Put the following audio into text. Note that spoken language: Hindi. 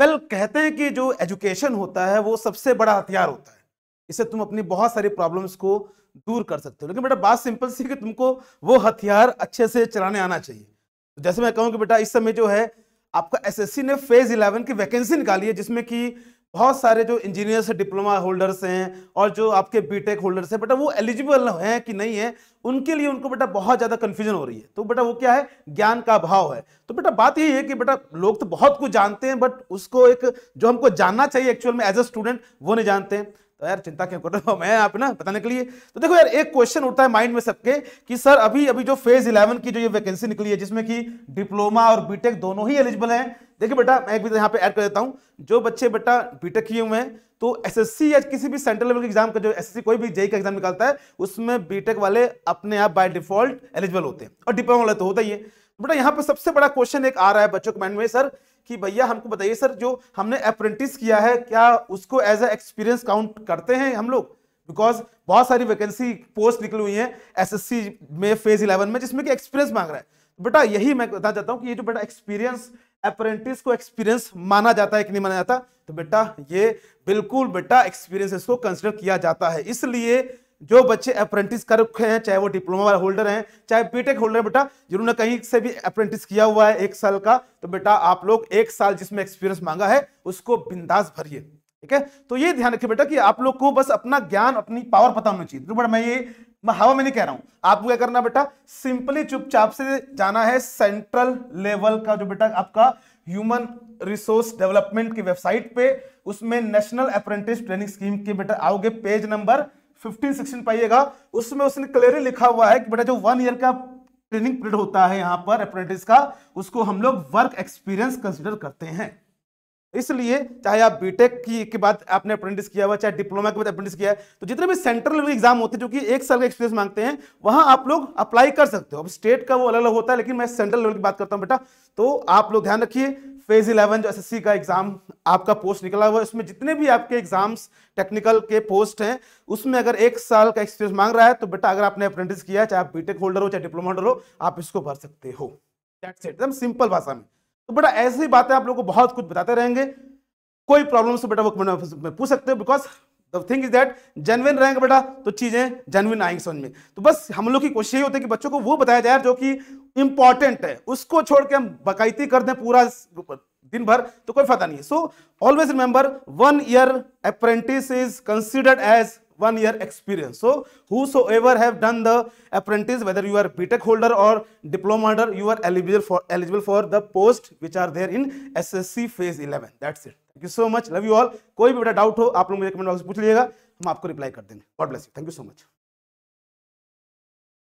वेल कहते हैं कि जो एजुकेशन होता है वो सबसे बड़ा हथियार होता है इससे तुम अपनी बहुत सारी प्रॉब्लम्स को दूर कर सकते हो लेकिन बेटा बात सिंपल सी कि तुमको वो हथियार अच्छे से चलाने आना चाहिए तो जैसे मैं कहूँ कि बेटा इस समय जो है आपका एसएससी ने फेज इलेवन की वैकेंसी निकाली है जिसमें कि बहुत सारे जो इंजीनियर्स डिप्लोमा होल्डर्स हैं और जो आपके बीटेक होल्डर्स हैं बेटा वो एलिजिबल हैं कि नहीं है उनके लिए उनको बेटा बहुत ज़्यादा कन्फ्यूजन हो रही है तो बेटा वो क्या है ज्ञान का अभाव है तो बेटा बात यही है कि बेटा लोग तो बहुत कुछ जानते हैं बट उसको एक जो हमको जानना चाहिए एक्चुअल में एज अ स्टूडेंट वो नहीं जानते हैं तो यार चिंता क्यों कर रहे हो मैं आप ना बताने के लिए तो देखो यार एक क्वेश्चन उठता है माइंड में सबके कि सर अभी अभी जो फेज इलेवन की जो ये वैकेंसी निकली है जिसमें कि डिप्लोमा और बीटेक दोनों ही एलिजिबल हैं देखिए बेटा मैं एक भी तो यहाँ पे ऐड कर देता हूँ जो बच्चे बेटा बीटेक किए हुए हैं तो एसएससी या किसी भी सेंट्रल लेवल के एग्जाम का जो एसएससी कोई भी जेई e e का एग्जाम निकालता है उसमें बीटेक वाले अपने आप बाय डिफॉल्ट एलिजिबल होते हैं और डिप्लोमा वाले तो होता ही है तो बेटा यहाँ पे सबसे बड़ा क्वेश्चन एक आ रहा है बच्चों के माइंड में सर कि भैया हमको बताइए सर जो हमने अप्रेंटिस किया है क्या उसको एज अ एक्सपीरियंस काउंट करते हैं हम लोग बिकॉज बहुत सारी वैकेंसी पोस्ट निकली हुई है एसएससी में फेज इलेवन में जिसमें कि एक्सपीरियंस मांग रहा है बेटा यही मैं बता चाहता हूँ कि ये जो बेटा एक्सपीरियंस अप्रेंटिस को एक्सपीरियंस माना जाता है कि नहीं माना जाता तो बेटा ये बिल्कुल बेटा एक्सपीरियंस इसको कंसिडर किया जाता है इसलिए जो बच्चे अप्रेंटिस कर रखे हैं चाहे वो डिप्लोमा वाले होल्डर हैं चाहे बीटेक होल्डर हैं बेटा जिन्होंने कहीं से भी अप्रेंटिस किया हुआ है एक साल का तो बेटा आप लोग एक साल जिसमें एक्सपीरियंस मांगा है उसको बिंदास भरिए ठीक है तो ये ध्यान रखिए बेटा कि आप लोग को बस अपना ज्ञान अपनी पावर पता होना चाहिए तो बेटा मैं ये मैं हवा में नहीं कह रहा हूं आपको क्या करना बेटा सिंपली चुपचाप से जाना है सेंट्रल लेवल का जो बेटा आपका ह्यूमन रिसोर्स डेवलपमेंट की वेबसाइट पे उसमें नेशनल अप्रेंटिस ट्रेनिंग स्कीम के बेटा आओगे पेज नंबर फिफ्टीन सिक्सटीन पाइएगा उसमें उसने क्लियरली लिखा हुआ है कि बेटा जो वन ईयर का ट्रेनिंग पीरियड होता है यहां पर अप्रेंटिस का उसको हम लोग वर्क एक्सपीरियंस कंसिडर करते हैं इसलिए चाहे आप बीटेक की के बाद आपने अप्रेंटिस किया हुआ चाहे डिप्लोमा के बाद अप्रेंटिस किया है तो जितने भी सेंट्रल लेवल एग्जाम होते हैं जो कि एक साल का एक्सपीरियंस मांगते हैं वहां आप लोग अप्लाई कर सकते हो अब स्टेट का वो अलग अलग होता है लेकिन मैं सेंट्रल लेवल की बात करता हूं बेटा तो आप लोग ध्यान रखिए फेज 11 जो एसएससी का एग्जाम आपका पोस्ट निकला हुआ है उसमें जितने भी आपके एग्जाम्स टेक्निकल के पोस्ट हैं उसमें अगर एक साल का एक्सपीरियंस मांग रहा है तो बेटा अगर आपने अप्रेंटिस किया चाहे आप बीटेक होल्डर हो चाहे डिप्लोमा होल्डर हो आप इसको भर सकते हो दैट्स इट एकदम सिंपल भाषा में तो बेटा ऐसी बातें आप लोग को बहुत कुछ बताते रहेंगे कोई प्रॉब्लम से बेटा वो कमेंट ऑफिस में पूछ सकते हो because the thing is that genuine रहेंगे बेटा तो चीजें जेनविन आएंगी समझ में तो बस हम लोग की कोशिश यही होती है कि बच्चों को वो बताया जाए जो कि इंपॉर्टेंट है उसको छोड़ के हम बकायती कर दें पूरा दिन भर तो कोई फायदा नहीं है so always remember one year apprentice is considered as one year experience so so ever have done the apprentice whether you are BTech holder और diploma holder you are eligible for eligible for the post which are there in S S C phase eleven that's it thank you so much love you all कोई भी बड़ा डाउट हो आप लोग मुझे कमेंट बॉक्स पूछ लीजिएगा हम आपको रिप्लाई कर देंगे God bless you thank you so much